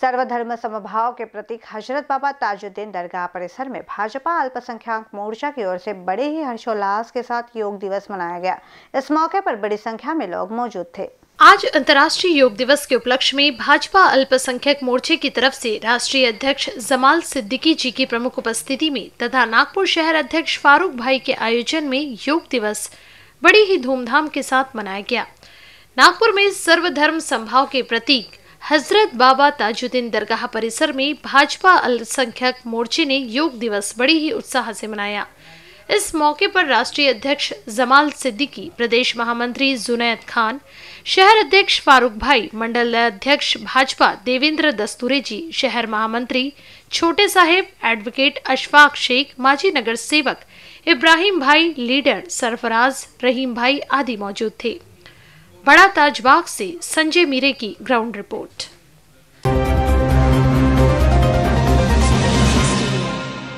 सर्वधर्म समभाव के प्रतीक हजरत बाबा ताजुद्दीन दरगाह परिसर में भाजपा अल्पसंख्यक मोर्चा की ओर से बड़े ही हर्षोल्लास के साथ योग दिवस मनाया गया इस मौके पर बड़ी संख्या में लोग मौजूद थे आज अंतर्राष्ट्रीय योग दिवस के उपलक्ष्य में भाजपा अल्पसंख्यक मोर्चे की तरफ से राष्ट्रीय अध्यक्ष जमाल सिद्दीकी जी की प्रमुख उपस्थिति में तथा नागपुर शहर अध्यक्ष फारूक भाई के आयोजन में योग दिवस बड़ी ही धूमधाम के साथ मनाया गया नागपुर में सर्वधर्म संभाव के प्रतीक हजरत बाबा ताजुद्दीन दरगाह परिसर में भाजपा अल्पसंख्यक मोर्चे ने योग दिवस बड़ी ही उत्साह से मनाया इस मौके पर राष्ट्रीय अध्यक्ष जमाल सिद्दीकी प्रदेश महामंत्री जुनैद खान शहर अध्यक्ष फारूक भाई मंडल अध्यक्ष भाजपा देवेंद्र दस्तूरे जी शहर महामंत्री छोटे साहेब एडवोकेट अशफाक शेख माजी नगर सेवक इब्राहिम भाई लीडर सरफराज रहीम भाई आदि मौजूद थे बड़ा ताजबाग से संजय मीरे की ग्राउंड रिपोर्ट